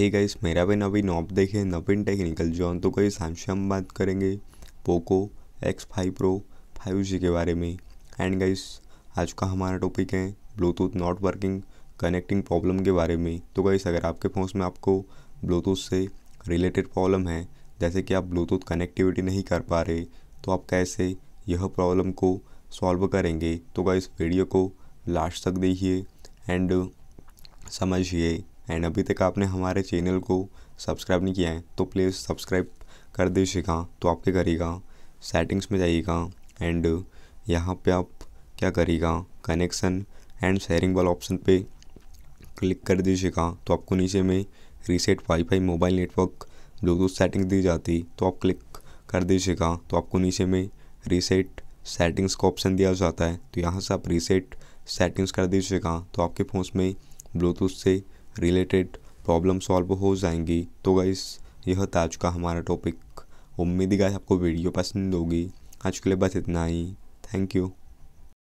hey guys मेरा भी नवीन ऑप देखे नवीन टेक्निकल जॉन तो गाइस आज हम बात करेंगे Poco X five Pro five G के बारे में एंड गाइस आज का हमारा टॉपिक है Bluetooth not working connecting problem के बारे में तो गाइस अगर आपके फ़ोन में आपको ब्लूटूथ से रिलेटेड प्रॉब्लम है जैसे कि आप ब्लूटूथ कनेक्टिविटी नहीं कर पा रहे तो आप कैसे यह प्रॉब्लम को सॉल्व करेंगे तो गाइस वीडियो को लास्ट तक देखिए एंड समझिए एंड अभी तक आपने हमारे चैनल को सब्सक्राइब नहीं किया है तो प्लीज़ सब्सक्राइब कर दीजिएगा तो आप क्या करिएगा सेटिंग्स में जाइएगा एंड यहाँ पे आप क्या करिएगा कनेक्शन एंड शेयरिंग वाला ऑप्शन पे क्लिक कर दीजिएगा तो आपको नीचे में reset WiFi mobile network Bluetooth settings दी जाती तो आप क्लिक कर दीजिएगा तो आपको नीचे में रीसेट सेटिंग्स का ऑप्शन दिया जाता है तो यहाँ से आप रीसेट सेटिंग्स कर दीजिएगा तो आपके फ़ोन में ब्लूटूथ से रिलेटेड प्रॉब्लम सॉल्व हो जाएंगी तो गाइस यह था आज का हमारा टॉपिक उम्मीद गाइस आपको वीडियो पसंद होगी आज के लिए बस इतना ही थैंक यू